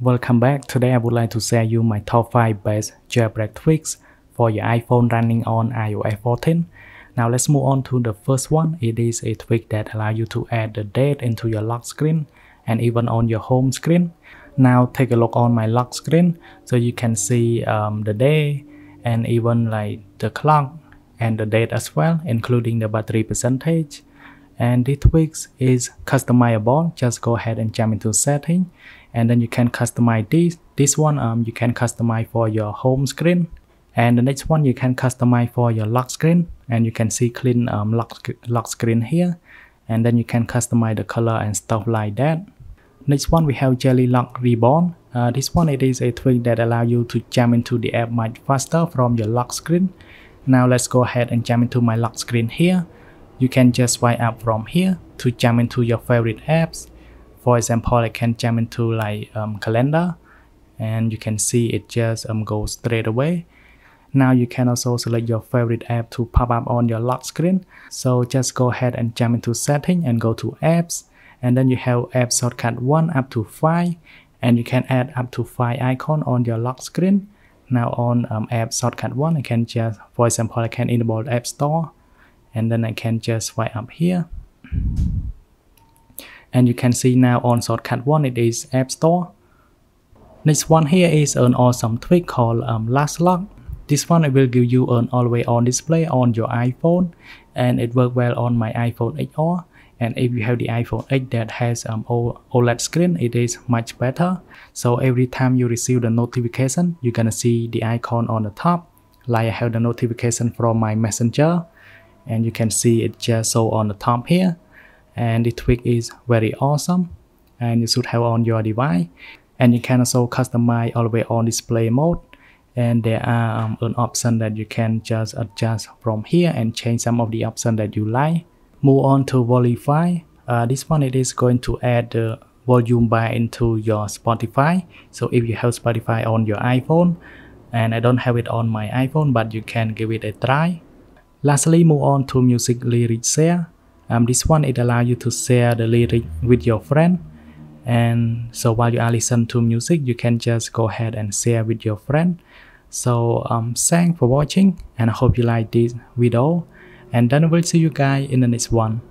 Welcome back. Today I would like to share you my top 5 best jailbreak tweaks for your iPhone running on iOS 14. Now let's move on to the first one. It is a tweak that allows you to add the date into your lock screen and even on your home screen. Now take a look on my lock screen so you can see um, the day and even like the clock and the date as well including the battery percentage and the tweaks is customizable just go ahead and jump into setting and then you can customize this this one um, you can customize for your home screen and the next one you can customize for your lock screen and you can see clean um, lock, lock screen here and then you can customize the color and stuff like that next one we have jelly lock reborn uh, this one it is a tweak that allow you to jump into the app much faster from your lock screen now let's go ahead and jump into my lock screen here you can just swipe up from here to jump into your favorite apps. For example, I can jump into like um, calendar and you can see it just um, goes straight away. Now you can also select your favorite app to pop up on your lock screen. So just go ahead and jump into setting and go to apps and then you have app shortcut 1 up to 5 and you can add up to 5 icon on your lock screen. Now on um, app shortcut 1 I can just for example I can enable app store and then I can just swipe up here and you can see now on shortcut one it is App Store next one here is an awesome tweak called um, last lock this one will give you an always on display on your iPhone and it works well on my iPhone XR and if you have the iPhone 8 that has um, OLED screen it is much better so every time you receive the notification you're gonna see the icon on the top like I have the notification from my messenger and you can see it just so on the top here and the tweak is very awesome and you should have on your device and you can also customize all the way on display mode and there are um, an option that you can just adjust from here and change some of the option that you like move on to Volify uh, this one it is going to add the volume bar into your Spotify so if you have Spotify on your iPhone and I don't have it on my iPhone but you can give it a try Lastly, move on to music lyric share. Um, this one, it allows you to share the lyric with your friend. And so while you are listening to music, you can just go ahead and share with your friend. So um, thanks for watching and I hope you like this video. And then we'll see you guys in the next one.